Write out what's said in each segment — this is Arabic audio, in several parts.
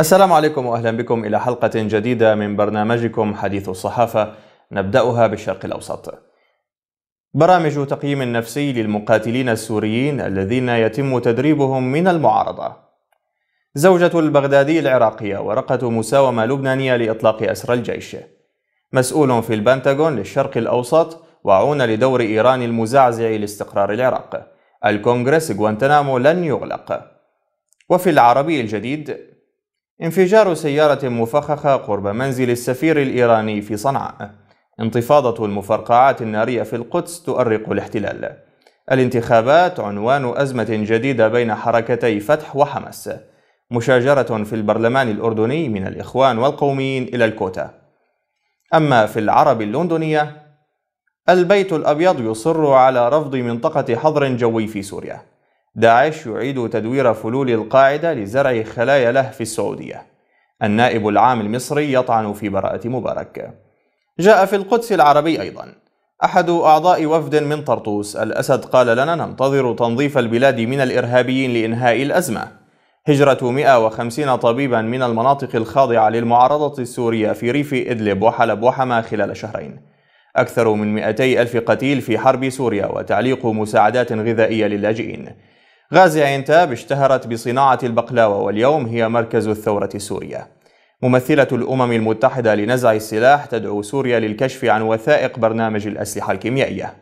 السلام عليكم واهلا بكم الى حلقه جديده من برنامجكم حديث الصحافه نبداها بالشرق الاوسط. برامج تقييم نفسي للمقاتلين السوريين الذين يتم تدريبهم من المعارضه. زوجة البغدادي العراقية ورقة مساومة لبنانية لإطلاق أسر الجيش. مسؤول في البنتاغون للشرق الأوسط وعون لدور إيران المزعزع لاستقرار العراق. الكونغرس غوانتنامو لن يغلق. وفي العربي الجديد انفجار سيارة مفخخة قرب منزل السفير الإيراني في صنعاء انتفاضة المفرقعات النارية في القدس تؤرق الاحتلال الانتخابات عنوان أزمة جديدة بين حركتي فتح وحماس مشاجرة في البرلمان الأردني من الإخوان والقوميين إلى الكوتا أما في العرب اللندنية البيت الأبيض يصر على رفض منطقة حظر جوي في سوريا داعش يعيد تدوير فلول القاعدة لزرع خلايا له في السعودية النائب العام المصري يطعن في براءة مبارك جاء في القدس العربي أيضا أحد أعضاء وفد من طرطوس الأسد قال لنا ننتظر تنظيف البلاد من الإرهابيين لإنهاء الأزمة هجرة 150 طبيبا من المناطق الخاضعة للمعارضة السورية في ريف إدلب وحلب وحما خلال شهرين أكثر من 200 ألف قتيل في حرب سوريا وتعليق مساعدات غذائية للاجئين غازي عينتاب اشتهرت بصناعة البقلاوة واليوم هي مركز الثورة السورية ممثلة الأمم المتحدة لنزع السلاح تدعو سوريا للكشف عن وثائق برنامج الأسلحة الكيميائية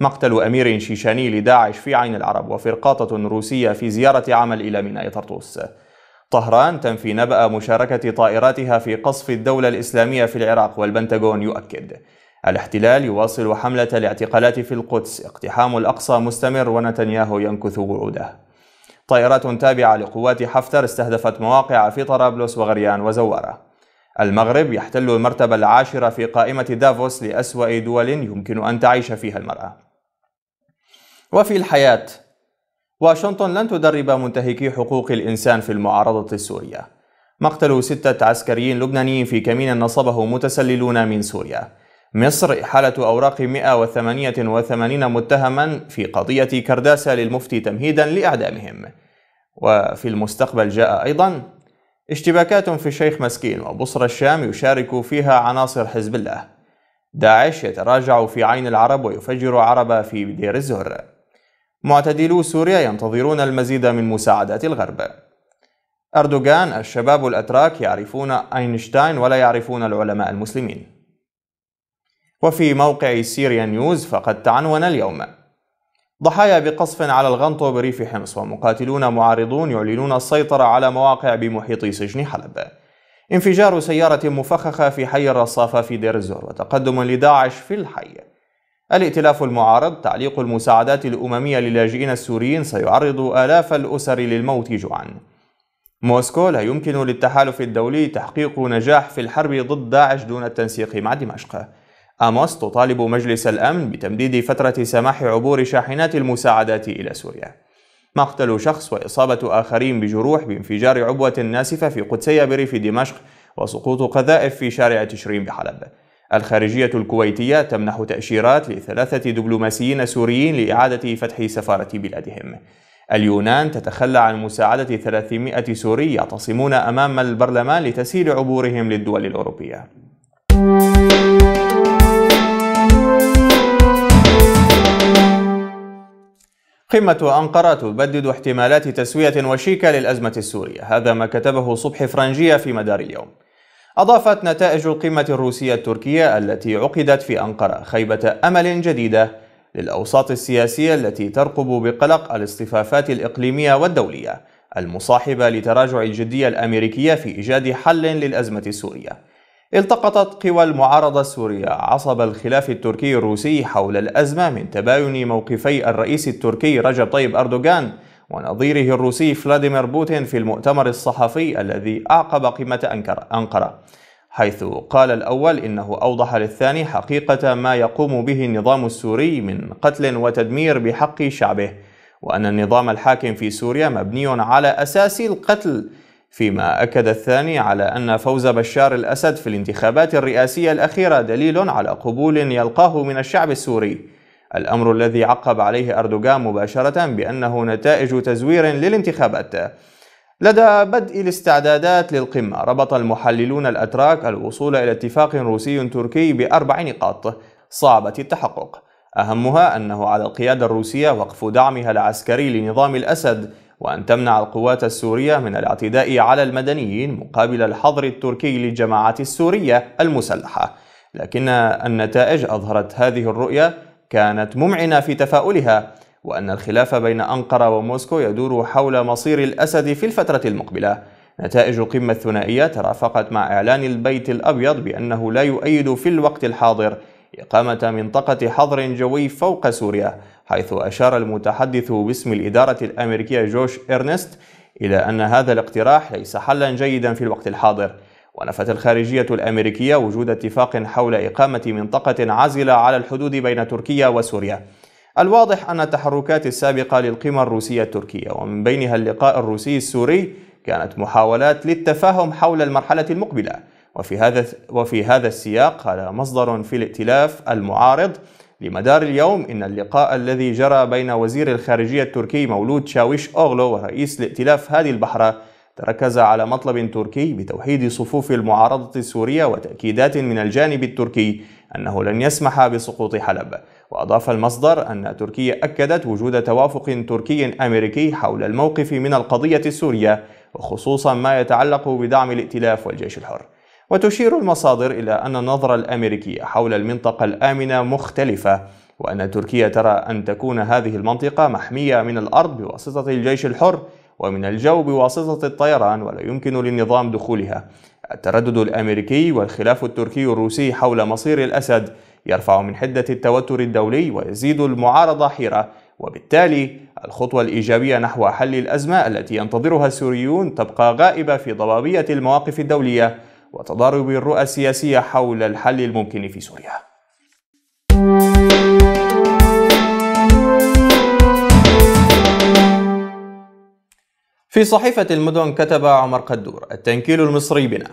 مقتل أمير شيشاني لداعش في عين العرب وفرقاطة روسية في زيارة عمل إلى ميناء طرطوس طهران تنفي نبأ مشاركة طائراتها في قصف الدولة الإسلامية في العراق والبنتاغون يؤكد الاحتلال يواصل حملة الاعتقالات في القدس اقتحام الأقصى مستمر ونتنياهو ينكث وعوده طائرات تابعة لقوات حفتر استهدفت مواقع في طرابلس وغريان وزوارة المغرب يحتل المرتبة العاشرة في قائمة دافوس لأسوأ دول يمكن أن تعيش فيها المرأة وفي الحياة واشنطن لن تدرب منتهكي حقوق الإنسان في المعارضة السورية مقتل ستة عسكريين لبنانيين في كمين نصبه متسللون من سوريا مصر إحالة أوراق 188 متهما في قضية كرداسة للمفتي تمهيدا لإعدامهم وفي المستقبل جاء أيضا اشتباكات في الشيخ مسكين وبصر الشام يشارك فيها عناصر حزب الله داعش يتراجع في عين العرب ويفجر عرب في دير الزهر معتدلو سوريا ينتظرون المزيد من مساعدات الغرب أردوغان الشباب الأتراك يعرفون أينشتاين ولا يعرفون العلماء المسلمين وفي موقع سيريا نيوز فقد تعنون اليوم ضحايا بقصف على الغنطو بريف حمص ومقاتلون معارضون يعلنون السيطرة على مواقع بمحيط سجن حلب انفجار سيارة مفخخة في حي الرصافة في دير الزور وتقدم لداعش في الحي الائتلاف المعارض تعليق المساعدات الأممية للاجئين السوريين سيعرض آلاف الأسر للموت جوعا موسكو لا يمكن للتحالف الدولي تحقيق نجاح في الحرب ضد داعش دون التنسيق مع دمشق حماس تطالب مجلس الأمن بتمديد فترة سماح عبور شاحنات المساعدات إلى سوريا مقتل شخص وإصابة آخرين بجروح بانفجار عبوة ناسفة في قدسية بريف دمشق وسقوط قذائف في شارع تشرين بحلب الخارجية الكويتية تمنح تأشيرات لثلاثة دبلوماسيين سوريين لإعادة فتح سفارة بلادهم اليونان تتخلى عن مساعدة 300 سوري يعتصمون أمام البرلمان لتسهيل عبورهم للدول الأوروبية قمة أنقرة تبدد احتمالات تسوية وشيكة للأزمة السورية هذا ما كتبه صبح فرنجية في مدار اليوم أضافت نتائج القمة الروسية التركية التي عقدت في أنقرة خيبة أمل جديدة للأوساط السياسية التي ترقب بقلق الاصطفافات الإقليمية والدولية المصاحبة لتراجع الجدية الأمريكية في إيجاد حل للأزمة السورية التقطت قوى المعارضة السورية عصب الخلاف التركي الروسي حول الأزمة من تباين موقفي الرئيس التركي رجب طيب أردوغان ونظيره الروسي فلاديمير بوتين في المؤتمر الصحفي الذي أعقب قمة أنقرة حيث قال الأول إنه أوضح للثاني حقيقة ما يقوم به النظام السوري من قتل وتدمير بحق شعبه وأن النظام الحاكم في سوريا مبني على أساس القتل فيما أكد الثاني على أن فوز بشار الأسد في الانتخابات الرئاسية الأخيرة دليل على قبول يلقاه من الشعب السوري الأمر الذي عقب عليه أردوغان مباشرة بأنه نتائج تزوير للانتخابات لدى بدء الاستعدادات للقمة ربط المحللون الأتراك الوصول إلى اتفاق روسي تركي بأربع نقاط صعبة التحقق أهمها أنه على القيادة الروسية وقف دعمها العسكري لنظام الأسد وأن تمنع القوات السورية من الاعتداء على المدنيين مقابل الحظر التركي للجماعات السورية المسلحة لكن النتائج أظهرت هذه الرؤية كانت ممعنة في تفاؤلها وأن الخلاف بين أنقرة وموسكو يدور حول مصير الأسد في الفترة المقبلة نتائج قمة الثنائية ترافقت مع إعلان البيت الأبيض بأنه لا يؤيد في الوقت الحاضر إقامة منطقة حظر جوي فوق سوريا حيث أشار المتحدث باسم الإدارة الأمريكية جوش إرنست إلى أن هذا الاقتراح ليس حلا جيدا في الوقت الحاضر ونفت الخارجية الأمريكية وجود اتفاق حول إقامة منطقة عازلة على الحدود بين تركيا وسوريا الواضح أن التحركات السابقة للقمة الروسية التركية ومن بينها اللقاء الروسي السوري كانت محاولات للتفاهم حول المرحلة المقبلة وفي هذا وفي هذا السياق قال مصدر في الائتلاف المعارض لمدار اليوم إن اللقاء الذي جرى بين وزير الخارجية التركي مولود شاويش أوغلو ورئيس الائتلاف هادي البحرة تركز على مطلب تركي بتوحيد صفوف المعارضة السورية وتأكيدات من الجانب التركي أنه لن يسمح بسقوط حلب وأضاف المصدر أن تركيا أكدت وجود توافق تركي أمريكي حول الموقف من القضية السورية وخصوصا ما يتعلق بدعم الائتلاف والجيش الحر وتشير المصادر إلى أن النظرة الأمريكية حول المنطقة الآمنة مختلفة وأن تركيا ترى أن تكون هذه المنطقة محمية من الأرض بواسطة الجيش الحر ومن الجو بواسطة الطيران ولا يمكن للنظام دخولها التردد الأمريكي والخلاف التركي الروسي حول مصير الأسد يرفع من حدة التوتر الدولي ويزيد المعارضة حيرة وبالتالي الخطوة الإيجابية نحو حل الأزمة التي ينتظرها السوريون تبقى غائبة في ضبابية المواقف الدولية وتضارب الرؤى السياسية حول الحل الممكن في سوريا في صحيفة المدن كتب عمر قدور التنكيل المصري بنا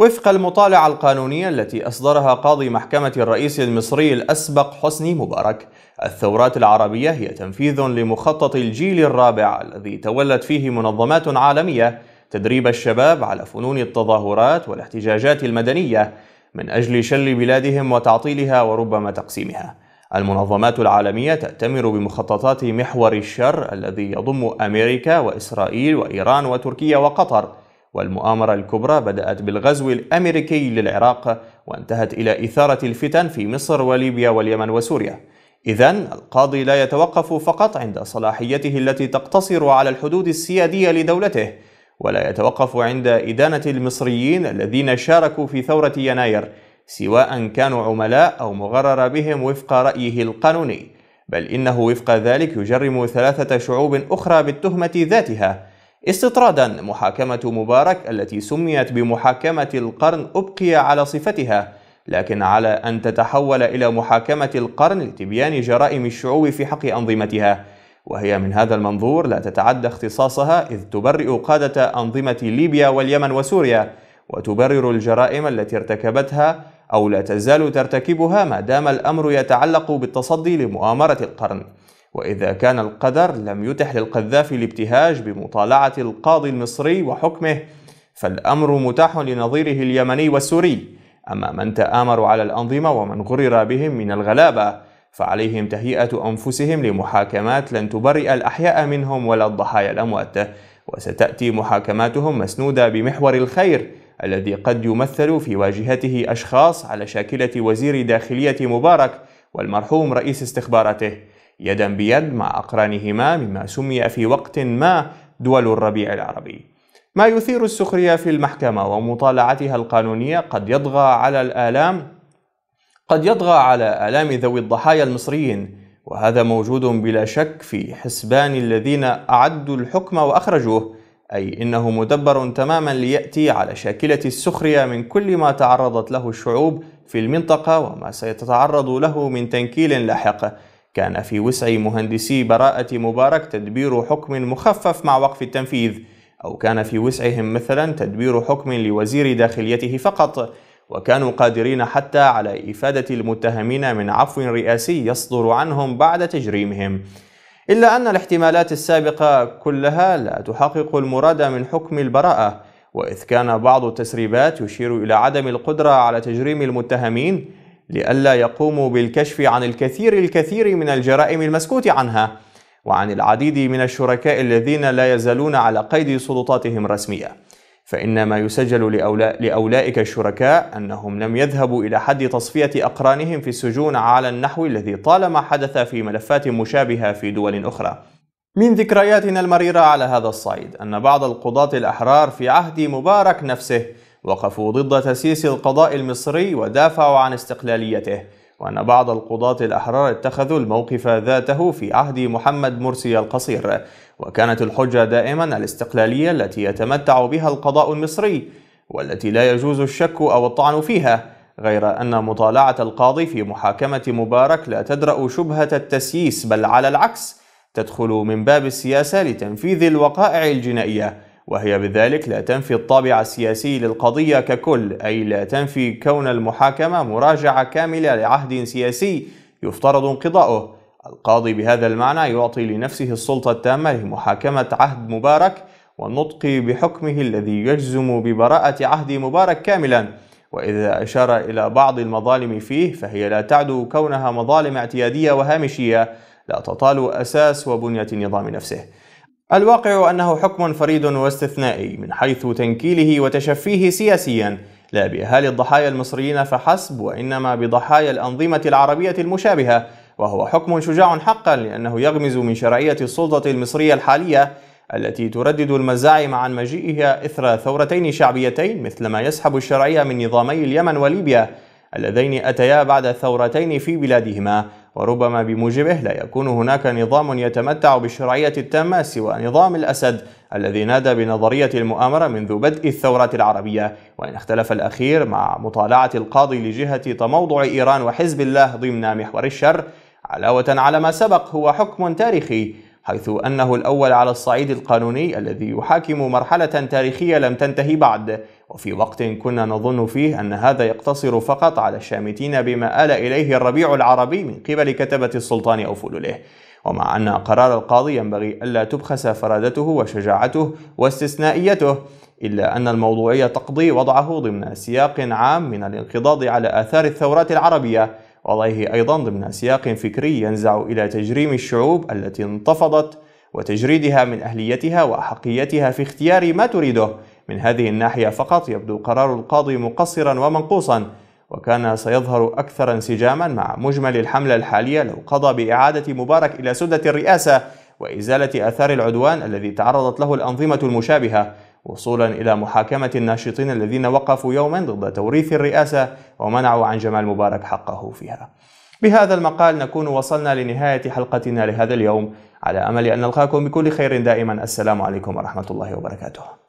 وفق المطالعة القانونية التي أصدرها قاضي محكمة الرئيس المصري الأسبق حسني مبارك الثورات العربية هي تنفيذ لمخطط الجيل الرابع الذي تولت فيه منظمات عالمية تدريب الشباب على فنون التظاهرات والاحتجاجات المدنية من أجل شل بلادهم وتعطيلها وربما تقسيمها. المنظمات العالمية تأتمر بمخططات محور الشر الذي يضم أمريكا وإسرائيل وإيران وتركيا وقطر. والمؤامرة الكبرى بدأت بالغزو الأمريكي للعراق وانتهت إلى إثارة الفتن في مصر وليبيا واليمن وسوريا. إذا القاضي لا يتوقف فقط عند صلاحيته التي تقتصر على الحدود السيادية لدولته ولا يتوقف عند إدانة المصريين الذين شاركوا في ثورة يناير سواء كانوا عملاء أو مغرر بهم وفق رأيه القانوني بل إنه وفق ذلك يجرم ثلاثة شعوب أخرى بالتهمة ذاتها استطرادا محاكمة مبارك التي سميت بمحاكمة القرن أبقي على صفتها لكن على أن تتحول إلى محاكمة القرن لتبيان جرائم الشعوب في حق أنظمتها وهي من هذا المنظور لا تتعدى اختصاصها إذ تبرئ قادة أنظمة ليبيا واليمن وسوريا وتبرر الجرائم التي ارتكبتها أو لا تزال ترتكبها ما دام الأمر يتعلق بالتصدي لمؤامرة القرن وإذا كان القدر لم يتح للقذافي الابتهاج بمطالعة القاضي المصري وحكمه فالأمر متاح لنظيره اليمني والسوري أما من تآمر على الأنظمة ومن غرر بهم من الغلابة فعليهم تهيئة أنفسهم لمحاكمات لن تبرئ الأحياء منهم ولا الضحايا الأموات وستأتي محاكماتهم مسنودة بمحور الخير الذي قد يمثل في واجهته أشخاص على شاكلة وزير داخلية مبارك والمرحوم رئيس استخباراته يدا بيد مع أقرانهما مما سمي في وقت ما دول الربيع العربي ما يثير السخرية في المحكمة ومطالعتها القانونية قد يطغى على الآلام قد يطغى على آلام ذوي الضحايا المصريين وهذا موجود بلا شك في حسبان الذين أعدوا الحكم وأخرجوه أي إنه مدبر تماما ليأتي على شاكلة السخرية من كل ما تعرضت له الشعوب في المنطقة وما سيتعرض له من تنكيل لاحق كان في وسع مهندسي براءة مبارك تدبير حكم مخفف مع وقف التنفيذ أو كان في وسعهم مثلا تدبير حكم لوزير داخليته فقط وكانوا قادرين حتى على إفادة المتهمين من عفو رئاسي يصدر عنهم بعد تجريمهم إلا أن الاحتمالات السابقة كلها لا تحقق المراد من حكم البراءة وإذ كان بعض التسريبات يشير إلى عدم القدرة على تجريم المتهمين لئلا يقوموا بالكشف عن الكثير الكثير من الجرائم المسكوت عنها وعن العديد من الشركاء الذين لا يزالون على قيد سلطاتهم الرسميه فإن ما يسجل لأولئك الشركاء أنهم لم يذهبوا إلى حد تصفية أقرانهم في السجون على النحو الذي طالما حدث في ملفات مشابهة في دول أخرى. من ذكرياتنا المريرة على هذا الصعيد أن بعض القضاة الأحرار في عهد مبارك نفسه وقفوا ضد تسييس القضاء المصري ودافعوا عن استقلاليته وأن بعض القضاة الأحرار اتخذوا الموقف ذاته في عهد محمد مرسي القصير وكانت الحجة دائما الاستقلالية التي يتمتع بها القضاء المصري والتي لا يجوز الشك أو الطعن فيها غير أن مطالعة القاضي في محاكمة مبارك لا تدرأ شبهة التسييس بل على العكس تدخل من باب السياسة لتنفيذ الوقائع الجنائية وهي بذلك لا تنفي الطابع السياسي للقضية ككل أي لا تنفي كون المحاكمة مراجعة كاملة لعهد سياسي يفترض انقضاؤه القاضي بهذا المعنى يعطي لنفسه السلطة التامة لمحاكمة عهد مبارك والنطق بحكمه الذي يجزم ببراءة عهد مبارك كاملا وإذا أشار إلى بعض المظالم فيه فهي لا تعدو كونها مظالم اعتيادية وهامشية لا تطال أساس وبنية النظام نفسه الواقع أنه حكم فريد واستثنائي من حيث تنكيله وتشفيه سياسيا لا بأهالي الضحايا المصريين فحسب وإنما بضحايا الأنظمة العربية المشابهة وهو حكم شجاع حقا لأنه يغمز من شرعية السلطة المصرية الحالية التي تردد المزاعم عن مجيئها إثر ثورتين شعبيتين مثلما يسحب الشرعية من نظامي اليمن وليبيا اللذين أتيا بعد ثورتين في بلادهما وربما بموجبه لا يكون هناك نظام يتمتع بالشرعية التامة سوى نظام الأسد الذي نادى بنظرية المؤامرة منذ بدء الثورة العربية وإن اختلف الأخير مع مطالعة القاضي لجهة تموضع إيران وحزب الله ضمن محور الشر علاوة على ما سبق هو حكم تاريخي حيث أنه الأول على الصعيد القانوني الذي يحاكم مرحلة تاريخية لم تنتهي بعد وفي وقت كنا نظن فيه أن هذا يقتصر فقط على الشامتين بما آل إليه الربيع العربي من قبل كتبة السلطان أو فلوله ومع أن قرار القاضي ينبغي ألا تبخس فرادته وشجاعته واستثنائيته إلا أن الموضوعية تقضي وضعه ضمن سياق عام من الانقضاض على آثار الثورات العربية وضعه أيضا ضمن سياق فكري ينزع إلى تجريم الشعوب التي انتفضت وتجريدها من أهليتها وأحقيتها في اختيار ما تريده من هذه الناحية فقط يبدو قرار القاضي مقصرا ومنقوصا وكان سيظهر أكثر انسجاما مع مجمل الحملة الحالية لو قضى بإعادة مبارك إلى سدة الرئاسة وإزالة آثار العدوان الذي تعرضت له الأنظمة المشابهة وصولا إلى محاكمة الناشطين الذين وقفوا يوما ضد توريث الرئاسة ومنعوا عن جمال مبارك حقه فيها بهذا المقال نكون وصلنا لنهاية حلقتنا لهذا اليوم على أمل أن نلقاكم بكل خير دائما السلام عليكم ورحمة الله وبركاته